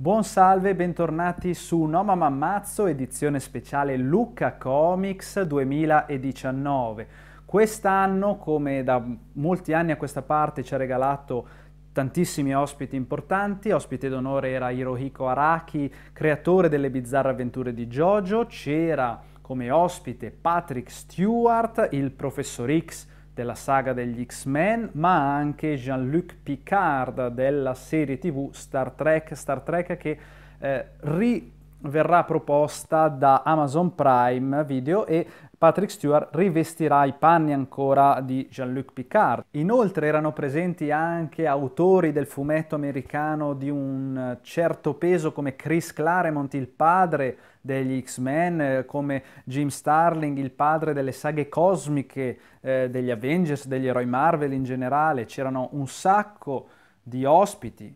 Buon salve, bentornati su No Mamma Mazzo, edizione speciale Lucca Comics 2019. Quest'anno, come da molti anni a questa parte, ci ha regalato tantissimi ospiti importanti. Ospite d'onore era Hirohiko Araki, creatore delle bizzarre avventure di Jojo. C'era come ospite Patrick Stewart, il professor X della saga degli X-Men, ma anche Jean-Luc Picard della serie TV Star Trek, Star Trek che eh, ri verrà proposta da Amazon Prime Video e Patrick Stewart rivestirà i panni ancora di Jean-Luc Picard. Inoltre erano presenti anche autori del fumetto americano di un certo peso come Chris Claremont, il padre degli X-Men, come Jim Starling, il padre delle saghe cosmiche, eh, degli Avengers, degli eroi Marvel in generale. C'erano un sacco di ospiti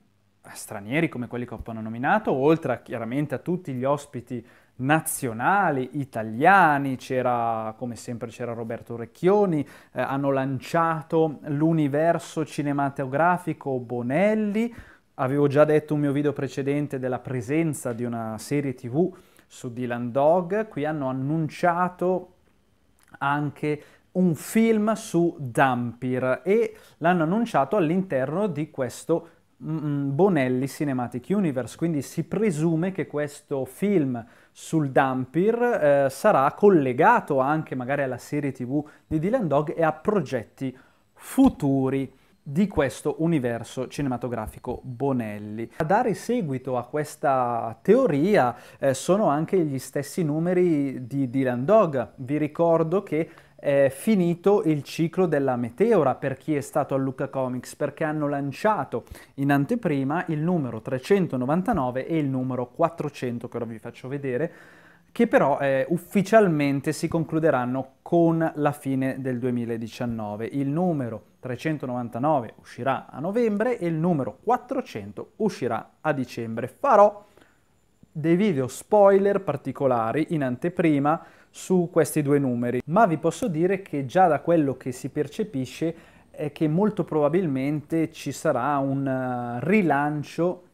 stranieri come quelli che ho appena nominato, oltre a, chiaramente a tutti gli ospiti nazionali, italiani, c'era come sempre c'era Roberto Recchioni, eh, hanno lanciato l'universo cinematografico Bonelli, avevo già detto un mio video precedente della presenza di una serie tv su Dylan Dog, qui hanno annunciato anche un film su Dampir e l'hanno annunciato all'interno di questo Mm, mm, Bonelli Cinematic Universe, quindi si presume che questo film sul Dampir eh, sarà collegato anche magari alla serie tv di Dylan Dog e a progetti futuri di questo universo cinematografico Bonelli. A dare seguito a questa teoria eh, sono anche gli stessi numeri di Dylan Dog. Vi ricordo che eh, finito il ciclo della Meteora per chi è stato a Luca Comics perché hanno lanciato in anteprima il numero 399 e il numero 400 che ora vi faccio vedere che però eh, ufficialmente si concluderanno con la fine del 2019. Il numero 399 uscirà a novembre e il numero 400 uscirà a dicembre. Farò dei video spoiler particolari in anteprima su questi due numeri, ma vi posso dire che già da quello che si percepisce è che molto probabilmente ci sarà un eh, rilancio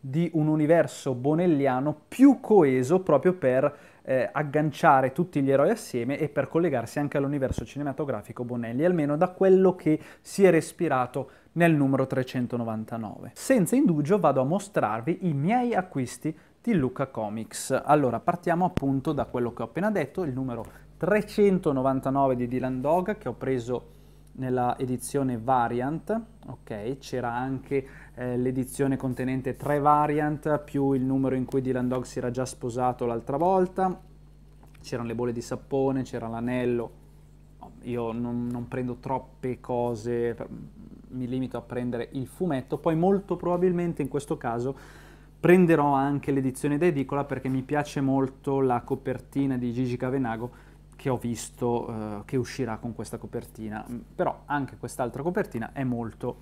di un universo bonelliano più coeso proprio per eh, agganciare tutti gli eroi assieme e per collegarsi anche all'universo cinematografico Bonelli, almeno da quello che si è respirato nel numero 399. Senza indugio vado a mostrarvi i miei acquisti di Luca Comics. Allora, partiamo appunto da quello che ho appena detto, il numero 399 di Dylan Dog che ho preso nella edizione variant, ok, c'era anche eh, l'edizione contenente tre variant più il numero in cui Dylan Dog si era già sposato l'altra volta, c'erano le bolle di sapone, c'era l'anello, io non, non, prendo troppe cose, mi limito a prendere il fumetto, poi molto probabilmente in questo caso Prenderò anche l'edizione da edicola perché mi piace molto la copertina di Gigi Cavenago che ho visto eh, che uscirà con questa copertina, mm, però anche quest'altra copertina è molto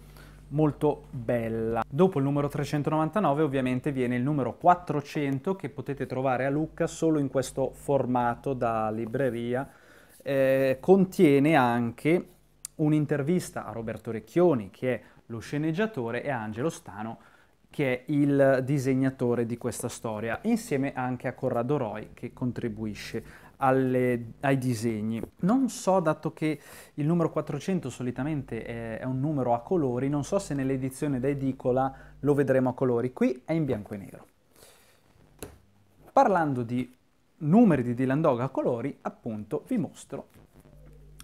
molto bella. Dopo il numero 399 ovviamente viene il numero 400 che potete trovare a Lucca solo in questo formato da libreria. Eh, contiene anche un'intervista a Roberto Recchioni che è lo sceneggiatore e a Angelo Stano che è il disegnatore di questa storia, insieme anche a Corrado Roy che contribuisce alle, ai disegni. Non so, dato che il numero 400 solitamente è, è un numero a colori, non so se nell'edizione da edicola lo vedremo a colori, qui è in bianco e nero. Parlando di numeri di Dylan Dog a colori, appunto, vi mostro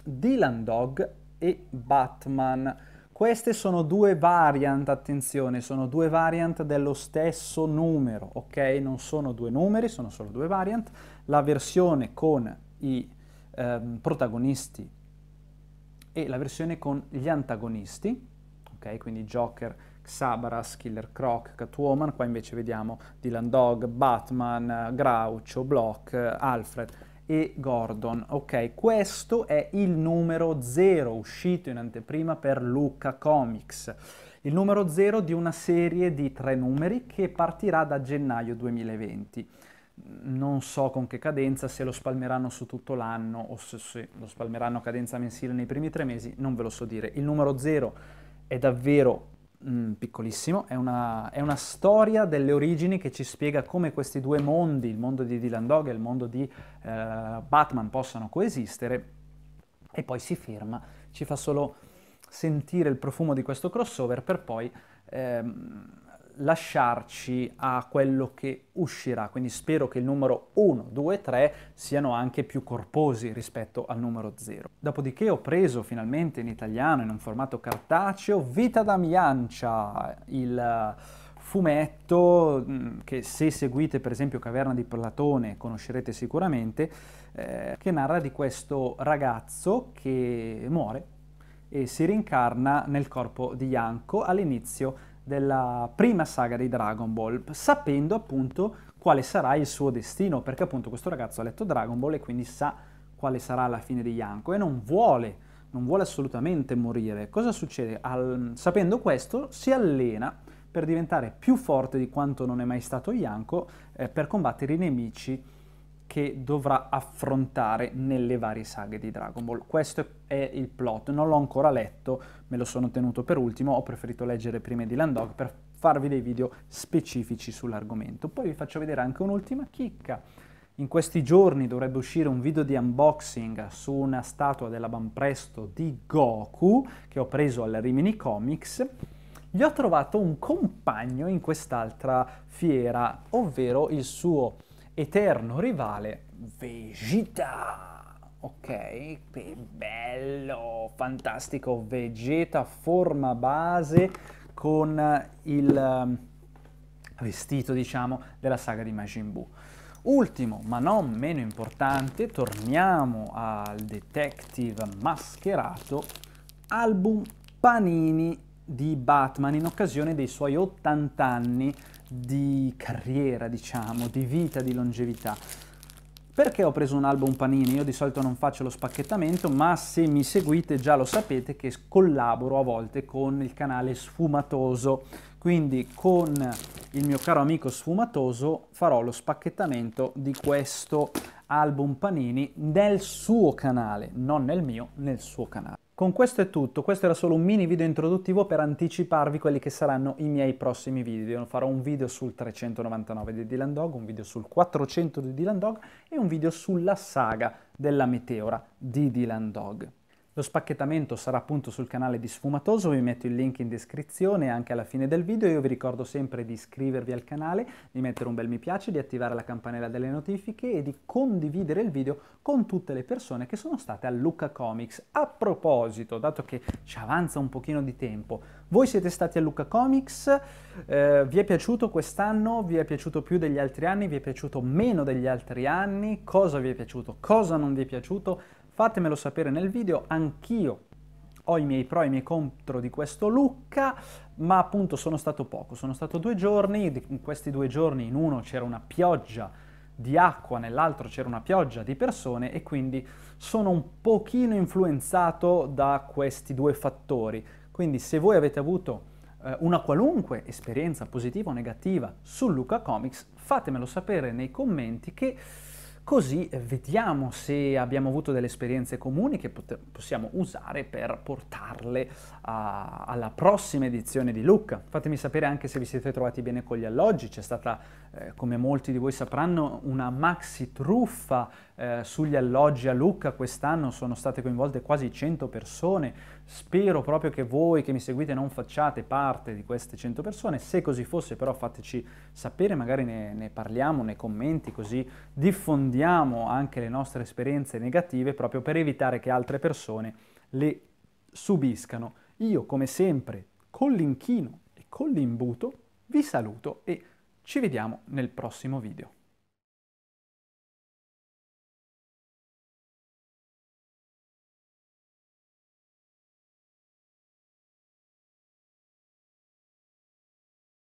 Dylan Dog e Batman queste sono due variant, attenzione, sono due variant dello stesso numero, ok? Non sono due numeri, sono solo due variant. La versione con i ehm, protagonisti e la versione con gli antagonisti, ok? Quindi Joker, Xabaras, Killer Croc, Catwoman, qua invece vediamo Dylan Dog, Batman, Groucho, Block, Alfred e Gordon. Ok, questo è il numero 0 uscito in anteprima per Luca Comics. Il numero 0 di una serie di tre numeri che partirà da gennaio 2020 non so con che cadenza, se lo spalmeranno su tutto l'anno o se, se, lo spalmeranno a cadenza mensile nei primi tre mesi, non ve lo so dire. Il numero 0 è davvero Mm, piccolissimo, è una, è una, storia delle origini che ci spiega come questi due mondi, il mondo di Dylan Dog e il mondo di eh, Batman, possano coesistere e poi si ferma, ci fa solo sentire il profumo di questo crossover per poi... Ehm, lasciarci a quello che uscirà, quindi spero che il numero 1, 2, 3 siano anche più corposi rispetto al numero 0. Dopodiché ho preso finalmente in italiano, in un formato cartaceo, Vita d'Amiancia, il fumetto mm, che se seguite per esempio Caverna di Platone conoscerete sicuramente, eh, che narra di questo ragazzo che muore e si rincarna nel corpo di Yanko all'inizio della prima saga di Dragon Ball, sapendo appunto quale sarà il suo destino, perché appunto questo ragazzo ha letto Dragon Ball e quindi sa quale sarà la fine di Yanko e non vuole, non vuole assolutamente morire. Cosa succede? Al, sapendo questo si allena per diventare più forte di quanto non è mai stato Yanko eh, per combattere i nemici che dovrà affrontare nelle varie saghe di Dragon Ball. Questo è il plot, non l'ho ancora letto, me lo sono tenuto per ultimo, ho preferito leggere prima di Landog per farvi dei video specifici sull'argomento. Poi vi faccio vedere anche un'ultima chicca. In questi giorni dovrebbe uscire un video di unboxing su una statua della Banpresto di Goku che ho preso alla Rimini Comics gli ho trovato un compagno in quest'altra fiera, ovvero il suo eterno rivale Vegeta. Ok, che bello, fantastico, Vegeta forma base con il ehm, vestito, diciamo, della saga di Majin Buu. Ultimo, ma non meno importante, torniamo al detective mascherato, album Panini di Batman in occasione dei suoi 80 anni di carriera, diciamo, di vita, di longevità. Perché ho preso un album Panini? Io di solito non faccio lo spacchettamento, ma se mi seguite già lo sapete che collaboro a volte con il canale Sfumatoso. Quindi con il mio caro amico Sfumatoso farò lo spacchettamento di questo album Panini nel suo canale, non nel mio, nel suo canale. Con questo è tutto, questo era solo un mini video introduttivo per anticiparvi quelli che saranno i miei prossimi video. Farò un video sul 399 di Dylan Dog, un video sul 400 di Dylan Dog e un video sulla saga della meteora di Dylan Dog. Lo spacchettamento sarà appunto sul canale di Sfumatoso, vi metto il link in descrizione anche alla fine del video. Io vi ricordo sempre di iscrivervi al canale, di mettere un bel mi piace, di attivare la campanella delle notifiche e di condividere il video con tutte le persone che sono state a Lucca Comics. A proposito, dato che ci avanza un pochino di tempo, voi siete stati a Lucca Comics, eh, vi è piaciuto quest'anno, vi è piaciuto più degli altri anni, vi è piaciuto meno degli altri anni, cosa vi è piaciuto, cosa non vi è piaciuto? Fatemelo sapere nel video, anch'io ho i miei pro e i miei contro di questo Lucca, ma appunto sono stato poco, sono stato due giorni, in questi due giorni in uno c'era una pioggia di acqua, nell'altro c'era una pioggia di persone e quindi sono un pochino influenzato da questi due fattori. Quindi se voi avete avuto eh, una qualunque esperienza positiva o negativa su Luca Comics, fatemelo sapere nei commenti che Così eh, vediamo se abbiamo avuto delle esperienze comuni che pot- possiamo usare per portarle a- alla prossima edizione di Look. Fatemi sapere anche se vi siete trovati bene con gli alloggi, c'è stata eh, come molti di voi sapranno, una maxi truffa eh, sugli alloggi a Lucca. Quest'anno sono state coinvolte quasi 100 persone. Spero proprio che voi che mi seguite non facciate parte di queste 100 persone. Se così fosse però fateci sapere, magari ne, ne parliamo nei commenti così diffondiamo anche le nostre esperienze negative proprio per evitare che altre persone le subiscano. Io come sempre con l'inchino e con l'imbuto vi saluto e ci vediamo nel prossimo video.